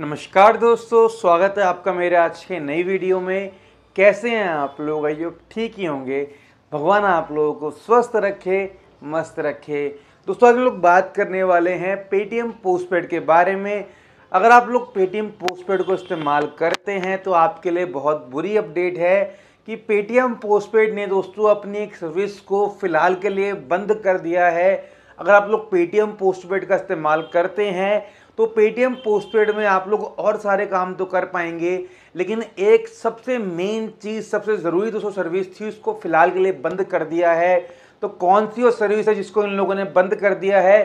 नमस्कार दोस्तों स्वागत है आपका मेरे आज के नई वीडियो में कैसे हैं आप लोग आइयो ठीक ही होंगे भगवान आप लोगों को स्वस्थ रखे मस्त रखे दोस्तों आज हम लोग बात करने वाले हैं पेटीएम पोस्टपेड के बारे में अगर आप लोग पेटीएम पोस्टपेड को इस्तेमाल करते हैं तो आपके लिए बहुत बुरी अपडेट है कि पेटीएम पोस्टपेड ने दोस्तों अपनी एक सर्विस को फ़िलहाल के लिए बंद कर दिया है अगर आप लोग पेटीएम पोस्टपेड का इस्तेमाल करते हैं तो पेटीएम पोस्टपेड में आप लोग और सारे काम तो कर पाएंगे लेकिन एक सबसे मेन चीज़ सबसे ज़रूरी दोस्तों सर्विस थी उसको फ़िलहाल के लिए बंद कर दिया है तो कौन सी वो सर्विस है जिसको इन लोगों ने बंद कर दिया है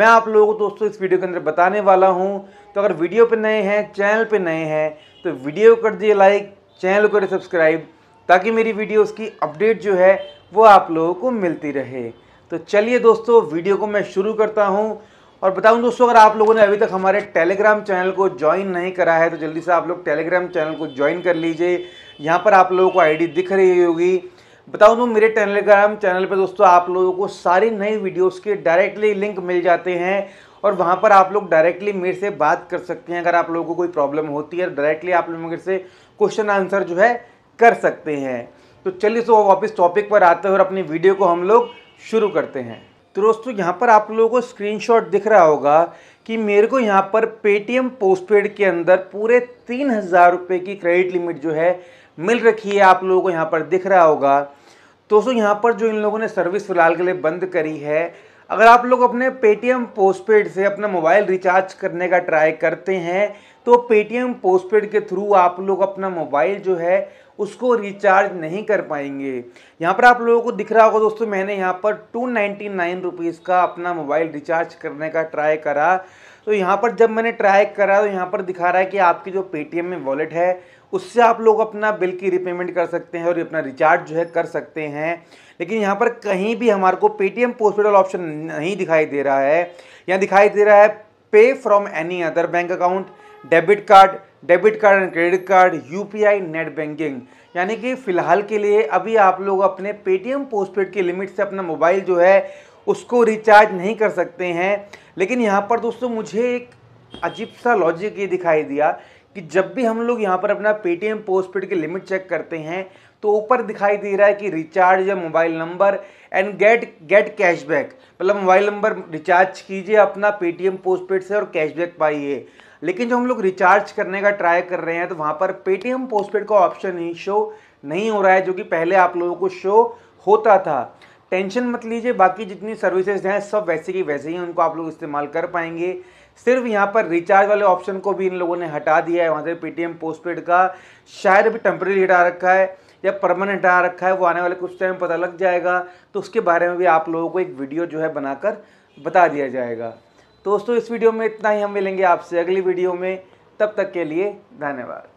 मैं आप लोगों को दोस्तों इस वीडियो के अंदर बताने वाला हूँ तो अगर वीडियो पर नए हैं चैनल पर नए हैं तो वीडियो कर दिए लाइक चैनल को सब्सक्राइब ताकि मेरी वीडियोस की अपडेट जो है वो आप लोगों को मिलती रहे तो चलिए दोस्तों वीडियो को मैं शुरू करता हूँ और बताऊं दोस्तों अगर आप लोगों ने अभी तक हमारे टेलीग्राम चैनल को ज्वाइन नहीं करा है तो जल्दी से आप लोग टेलीग्राम चैनल को ज्वाइन कर लीजिए यहाँ पर आप लोगों को आईडी दिख रही होगी बताऊं तो मेरे टेलीग्राम चैनल पर दोस्तों आप लोगों को सारी नई वीडियोज़ के डायरेक्टली लिंक मिल जाते हैं और वहाँ पर आप लोग डायरेक्टली मेरे से बात कर सकते हैं अगर आप लोगों को कोई प्रॉब्लम होती है डायरेक्टली आप लोग मेरे से क्वेश्चन आंसर जो है कर सकते हैं तो चलिए सो तो वापस टॉपिक पर आते हैं और अपनी वीडियो को हम लोग शुरू करते हैं तो दोस्तों यहाँ पर आप लोगों को स्क्रीनशॉट दिख रहा होगा कि मेरे को यहाँ पर पेटीएम पोस्टपेड के अंदर पूरे तीन हज़ार रुपये की क्रेडिट लिमिट जो है मिल रखी है आप लोगों को यहाँ पर दिख रहा होगा दोस्तों यहाँ पर जो इन लोगों ने सर्विस फिलहाल के लिए बंद करी है अगर आप लोग अपने पेटीएम पोस्टपेड से अपना मोबाइल रिचार्ज करने का ट्राई करते हैं तो पेटीएम पोस्टपेड के थ्रू आप लोग अपना मोबाइल जो है उसको रिचार्ज नहीं कर पाएंगे यहाँ पर आप लोगों को दिख रहा होगा दोस्तों मैंने यहाँ पर टू नाइन्टी नाइन रुपीज़ का अपना मोबाइल रिचार्ज करने का ट्राई करा तो यहाँ पर जब मैंने ट्राई करा तो यहाँ पर दिखा रहा है कि आपकी जो पेटीएम में वॉलेट है उससे आप लोग अपना बिल की रिपेमेंट कर सकते हैं और अपना रिचार्ज जो है कर सकते हैं लेकिन यहाँ पर कहीं भी हमारे को पेटीएम पोस्टपेड ऑप्शन नहीं दिखाई दे रहा है यहाँ दिखाई दे रहा है pay from any other bank account debit card debit card and credit card UPI net banking यानी कि फ़िलहाल के लिए अभी आप लोग अपने पेटीएम पोस्टपेड की लिमिट से अपना मोबाइल जो है उसको रिचार्ज नहीं कर सकते हैं लेकिन यहाँ पर दोस्तों मुझे एक अजीब सा लॉजिक ये दिखाई दिया कि जब भी हम लोग यहाँ पर अपना पेटीएम पोस्टपेड की लिमिट चेक करते हैं तो ऊपर दिखाई दे रहा है कि रिचार्ज या mobile number and get get cashback मतलब मोबाइल नंबर रिचार्ज कीजिए अपना पेटीएम पोस्टपेड से और कैशबैक पाइए लेकिन जो हम लोग रिचार्ज करने का ट्राई कर रहे हैं तो वहाँ पर पेटीएम पोस्टपेड का ऑप्शन ही शो नहीं हो रहा है जो कि पहले आप लोगों को शो होता था टेंशन मत लीजिए बाकी जितनी सर्विसेज हैं सब वैसे की वैसे ही उनको आप लोग इस्तेमाल कर पाएंगे सिर्फ यहाँ पर रिचार्ज वाले ऑप्शन को भी इन लोगों ने हटा दिया है वहाँ से पेटीएम पोस्टपेड का शायद अभी टेम्प्रेरी हटा रखा है या परमानेंट आ रखा है वो आने वाले कुछ टाइम पता लग जाएगा तो उसके बारे में भी आप लोगों को एक वीडियो जो है बनाकर बता दिया जाएगा तो दोस्तों इस वीडियो में इतना ही हम मिलेंगे आपसे अगली वीडियो में तब तक के लिए धन्यवाद